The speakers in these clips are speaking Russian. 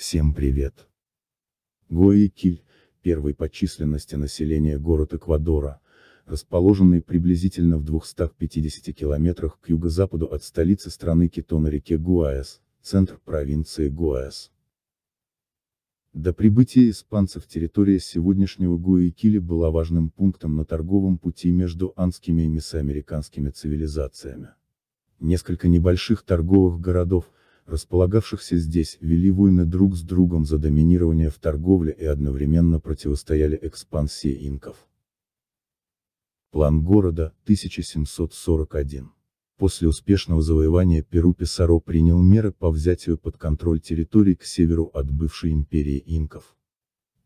Всем привет! Гуаякиль – первый по численности населения город Эквадора, расположенный приблизительно в 250 километрах к юго-западу от столицы страны Кито на реке Гуаес, центр провинции Гуаес. До прибытия испанцев территория сегодняшнего Гуаякиля была важным пунктом на торговом пути между анскими и месоамериканскими цивилизациями. Несколько небольших торговых городов – располагавшихся здесь, вели войны друг с другом за доминирование в торговле и одновременно противостояли экспансии инков. План города, 1741. После успешного завоевания Перу Писаро принял меры по взятию под контроль территорий к северу от бывшей империи инков.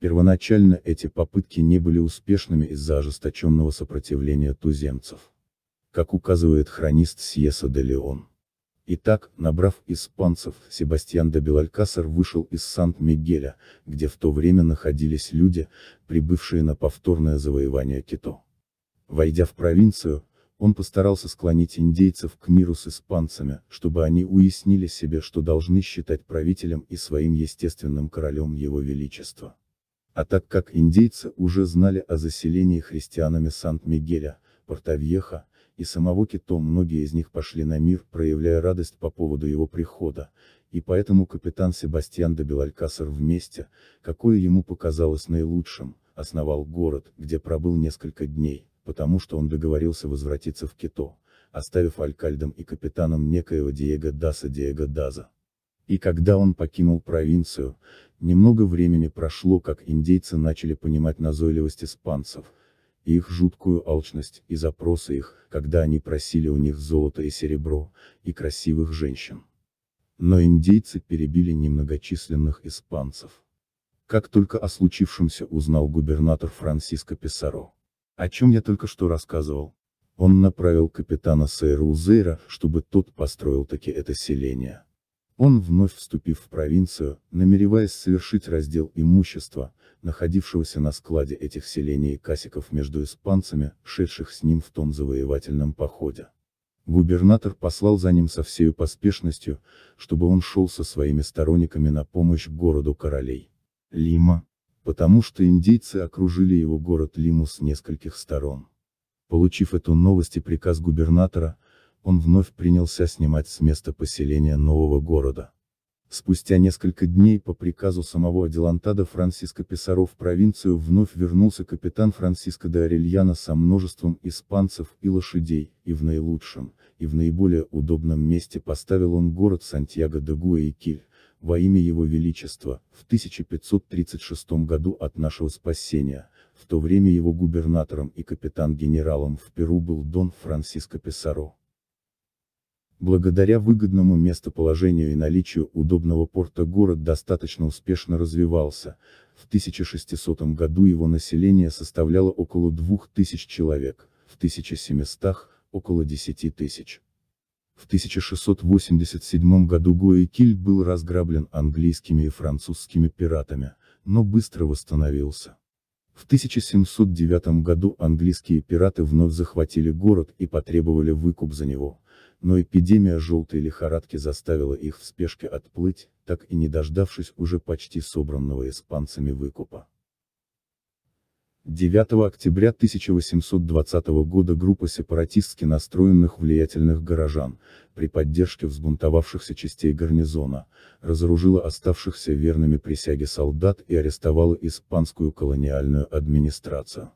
Первоначально эти попытки не были успешными из-за ожесточенного сопротивления туземцев. Как указывает хронист Сьеса де Леон. Итак, набрав испанцев, Себастьян де Белалькасар вышел из Сант-Мигеля, где в то время находились люди, прибывшие на повторное завоевание Кито. Войдя в провинцию, он постарался склонить индейцев к миру с испанцами, чтобы они уяснили себе, что должны считать правителем и своим естественным королем его Величество. А так как индейцы уже знали о заселении христианами Сант-Мигеля, Портовьеха, и самого Кито многие из них пошли на мир, проявляя радость по поводу его прихода, и поэтому капитан Себастьян де Белалькасар вместе, какое ему показалось наилучшим, основал город, где пробыл несколько дней, потому что он договорился возвратиться в Кито, оставив алькальдом и капитаном некоего Диего Даса Диего Даза. И когда он покинул провинцию, немного времени прошло, как индейцы начали понимать назойливость испанцев – и их жуткую алчность, и запросы их, когда они просили у них золото и серебро, и красивых женщин. Но индейцы перебили немногочисленных испанцев. Как только о случившемся узнал губернатор Франсиско Писаро. О чем я только что рассказывал. Он направил капитана Сейру Зейра, чтобы тот построил таки это селение. Он, вновь вступив в провинцию, намереваясь совершить раздел имущества, находившегося на складе этих селений и касиков между испанцами, шедших с ним в том завоевательном походе. Губернатор послал за ним со всею поспешностью, чтобы он шел со своими сторонниками на помощь городу королей. Лима. Потому что индейцы окружили его город Лиму с нескольких сторон. Получив эту новость и приказ губернатора, он вновь принялся снимать с места поселения нового города. Спустя несколько дней по приказу самого Аделантада Франциско Писаро в провинцию вновь вернулся капитан Франциско де Орельяно со множеством испанцев и лошадей, и в наилучшем, и в наиболее удобном месте поставил он город Сантьяго де Гуэйкиль, во имя Его Величества, в 1536 году от нашего спасения, в то время его губернатором и капитан-генералом в Перу был Дон Франциско Писаро. Благодаря выгодному местоположению и наличию удобного порта город достаточно успешно развивался, в 1600 году его население составляло около 2000 человек, в 1700 – около 10 тысяч. В 1687 году Гоикиль был разграблен английскими и французскими пиратами, но быстро восстановился. В 1709 году английские пираты вновь захватили город и потребовали выкуп за него но эпидемия желтой лихорадки заставила их в спешке отплыть, так и не дождавшись уже почти собранного испанцами выкупа. 9 октября 1820 года группа сепаратистски настроенных влиятельных горожан, при поддержке взбунтовавшихся частей гарнизона, разоружила оставшихся верными присяге солдат и арестовала испанскую колониальную администрацию.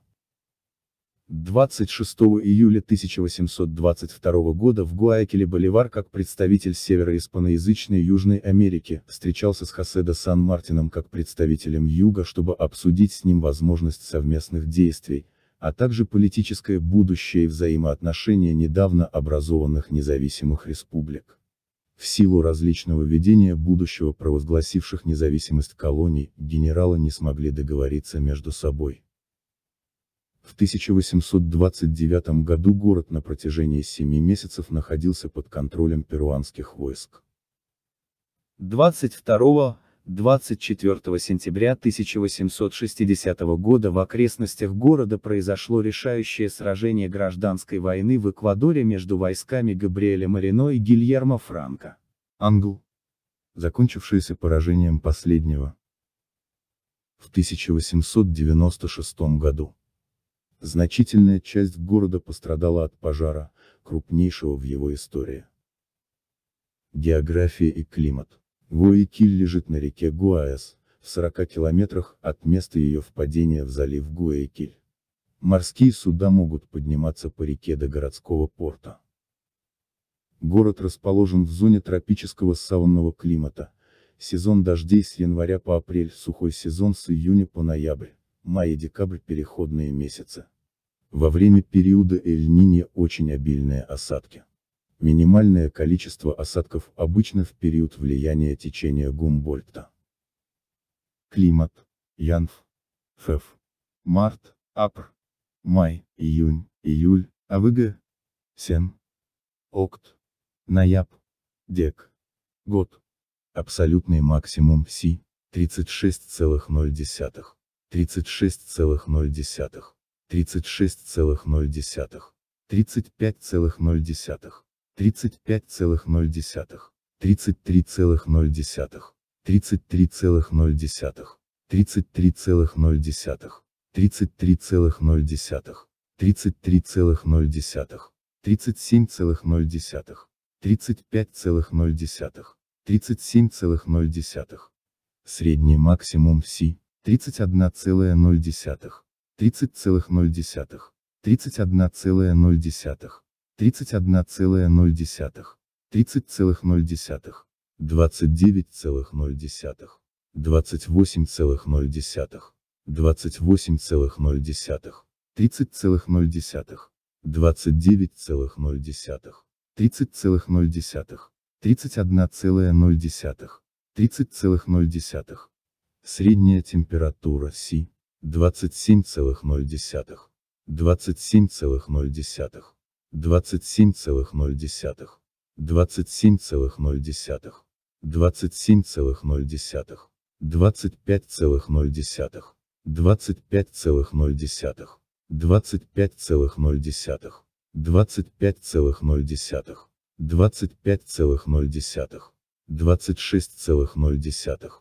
26 июля 1822 года в Гуайкеле Боливар как представитель североиспаноязычной Южной Америки, встречался с Хосе де Сан-Мартином как представителем Юга, чтобы обсудить с ним возможность совместных действий, а также политическое будущее и взаимоотношения недавно образованных независимых республик. В силу различного видения будущего провозгласивших независимость колоний, генералы не смогли договориться между собой. В 1829 году город на протяжении семи месяцев находился под контролем перуанских войск. 22-24 сентября 1860 года в окрестностях города произошло решающее сражение гражданской войны в Эквадоре между войсками Габриэля Марино и Гильермо Франко. Англ. Закончившееся поражением последнего. В 1896 году. Значительная часть города пострадала от пожара, крупнейшего в его истории. География и климат. Гуайкиль лежит на реке Гуаэс, в 40 километрах от места ее впадения в залив Гуайкиль. Морские суда могут подниматься по реке до городского порта. Город расположен в зоне тропического саванного климата, сезон дождей с января по апрель, сухой сезон с июня по ноябрь мая-декабрь переходные месяцы. Во время периода Эль-Нинья очень обильные осадки. Минимальное количество осадков обычно в период влияния течения Гумбольдта. Климат. Янф. Фев. Март, Апр. Май, Июнь, Июль, Авыга. Сен. Окт. Наяб. Дек. Год. Абсолютный максимум Си, 36,0. 36,0, 36,0, 35,0, 35,0, 33,0, 33,0, 33,0, 33,0, 33,0, 37,0, 35,0, 37,0. Средний максимум Си 31,0, 30,0, 31,0, 31,0, 30,0, 29,0, 28,0, 28,0, 30,0, 29,0, 30,0, 31,0, 30,0, Средняя температура Си 27,0, 27,0, 27,0, 27,0, 27,0, 25,0, 25,0, 25,0, 25,0, 25,0, 26,0,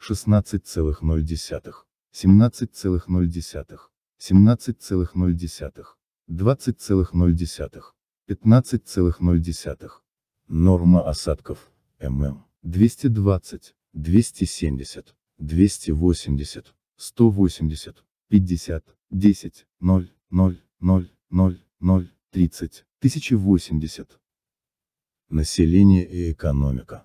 16,0, 17,0, 17,0, 20,0, 15,0. Норма осадков, мм, 220, 270, 280, 180, 50, 10, 0, 0, 0, 0, 0, 30, 1080. Население и экономика.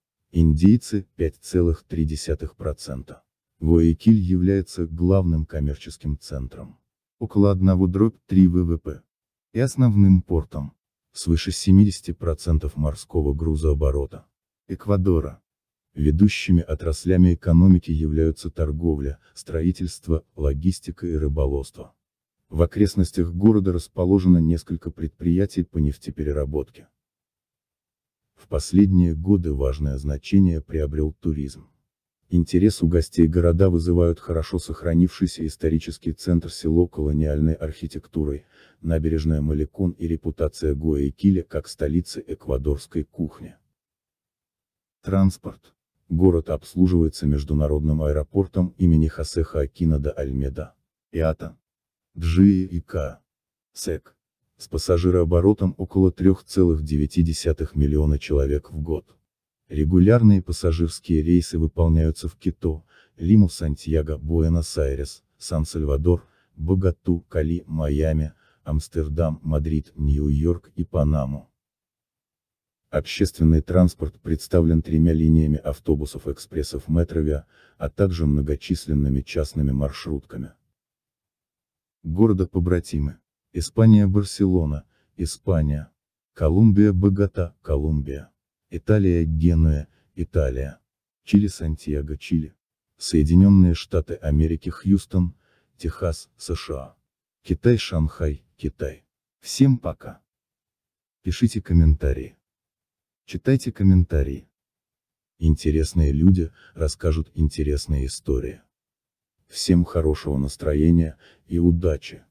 индийцы – 5,3%. Воякиль является главным коммерческим центром. Около 1,3 ВВП. И основным портом. Свыше 70% морского грузооборота. Эквадора. Ведущими отраслями экономики являются торговля, строительство, логистика и рыболовство. В окрестностях города расположено несколько предприятий по нефтепереработке. В последние годы важное значение приобрел туризм. Интерес у гостей города вызывают хорошо сохранившийся исторический центр село колониальной архитектурой, набережная Маликон и репутация Гуаякиля как столицы эквадорской кухни. Транспорт. Город обслуживается международным аэропортом имени Хосе Хоакина де Альмеда. ИАТА. GIK. СЭК с пассажирооборотом около 3,9 миллиона человек в год. Регулярные пассажирские рейсы выполняются в Кито, Лиму, Сантьяго, Буэнос-Айрес, Сан-Сальвадор, Богату, Кали, Майами, Амстердам, Мадрид, Нью-Йорк и Панаму. Общественный транспорт представлен тремя линиями автобусов экспрессов Метровиа, а также многочисленными частными маршрутками. Города-побратимы. Испания Барселона, Испания. Колумбия Богата, Колумбия. Италия Генуя, Италия. Чили Сантьяго, Чили. Соединенные Штаты Америки Хьюстон, Техас, США. Китай Шанхай, Китай. Всем пока. Пишите комментарии. Читайте комментарии. Интересные люди расскажут интересные истории. Всем хорошего настроения и удачи!